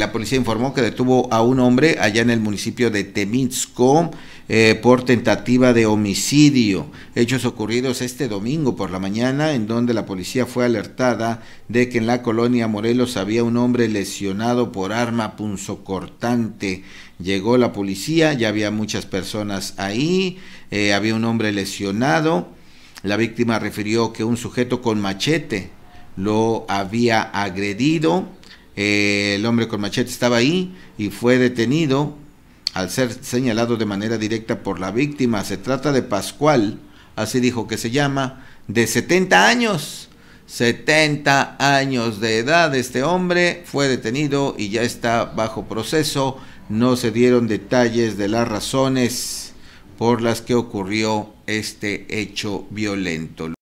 La policía informó que detuvo a un hombre allá en el municipio de Temixco eh, por tentativa de homicidio. Hechos ocurridos este domingo por la mañana, en donde la policía fue alertada de que en la colonia Morelos había un hombre lesionado por arma punzocortante. Llegó la policía, ya había muchas personas ahí, eh, había un hombre lesionado. La víctima refirió que un sujeto con machete lo había agredido el hombre con machete estaba ahí y fue detenido al ser señalado de manera directa por la víctima. Se trata de Pascual, así dijo que se llama, de 70 años. 70 años de edad este hombre fue detenido y ya está bajo proceso. No se dieron detalles de las razones por las que ocurrió este hecho violento.